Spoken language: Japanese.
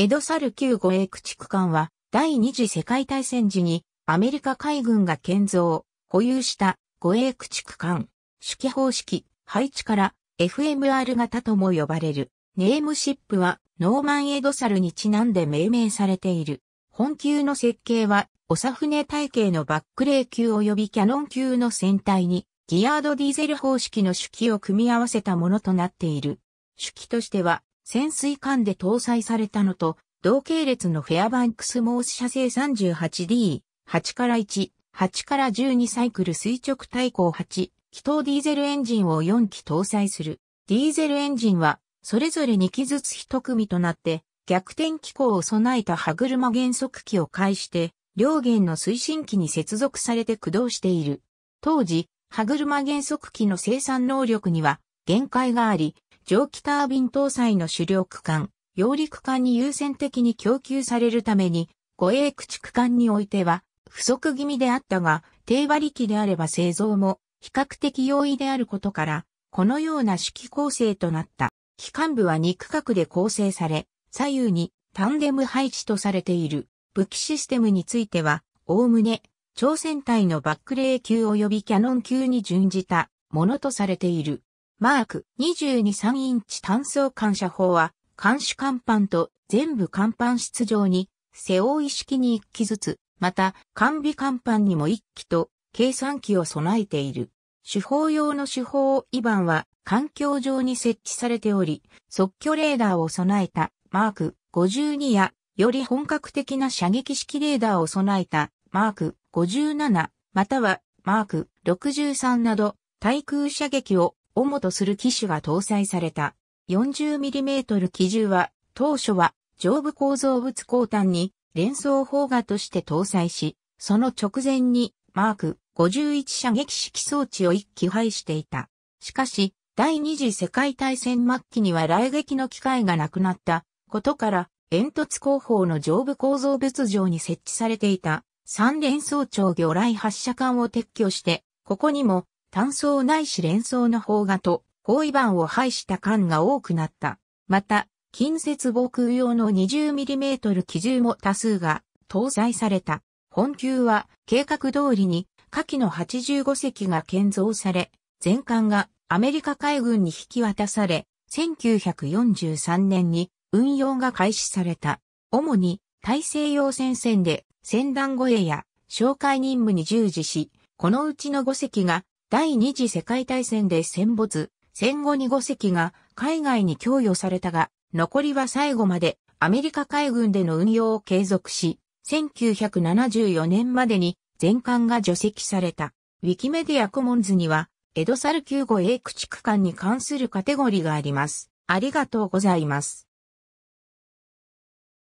エドサル旧護衛駆逐艦は、第二次世界大戦時に、アメリカ海軍が建造、保有した護衛駆逐艦、主機方式、配置から FMR 型とも呼ばれる。ネームシップはノーマン・エドサルにちなんで命名されている。本級の設計は、長船体系のバックレー級及びキャノン級の船体に、ギアードディーゼル方式の主機を組み合わせたものとなっている。主機としては、潜水艦で搭載されたのと、同系列のフェアバンクスモース社製 38D、8から1、8から12サイクル垂直対向8、気筒ディーゼルエンジンを4機搭載する。ディーゼルエンジンは、それぞれ2機ずつ1組となって、逆転機構を備えた歯車減速機を介して、両弦の推進機に接続されて駆動している。当時、歯車減速機の生産能力には限界があり、蒸気タービン搭載の主力艦、揚陸艦に優先的に供給されるために、護衛駆逐艦においては、不足気味であったが、低馬力であれば製造も比較的容易であることから、このような式構成となった。機関部は2区画で構成され、左右にタンデム配置とされている武器システムについては、おおむね、朝鮮隊のバックレー級及びキャノン級に準じたものとされている。マーク223インチ単層感謝法は、監視甲板と全部甲板室上に、背負い式に1機ずつ、また、完備甲板にも1機と、計算機を備えている。手法用の手法イバンは、環境上に設置されており、即挙レーダーを備えた、マーク52や、より本格的な射撃式レーダーを備えた、マーク57、または、マーク63など、対空射撃を主とする機種が搭載された。40mm 機銃は当初は上部構造物後端に連装砲画として搭載し、その直前にマーク51射撃式装置を1機配していた。しかし、第二次世界大戦末期には来撃の機会がなくなったことから、煙突後方の上部構造物上に設置されていた三連装長魚雷発射管を撤去して、ここにも単層ないし連層の方がと、包囲板を排した間が多くなった。また、近接防空用の 20mm 機銃も多数が搭載された。本級は計画通りに下記の85隻が建造され、全艦がアメリカ海軍に引き渡され、1943年に運用が開始された。主に大西洋戦線で戦団護衛や紹介任務に従事し、このうちの5隻が第二次世界大戦で戦没、戦後に5隻が海外に供与されたが、残りは最後までアメリカ海軍での運用を継続し、1974年までに全艦が除籍された。ウィキメディアコモンズには、エドサル9 5 a 駆逐艦に関するカテゴリーがあります。ありがとうございます。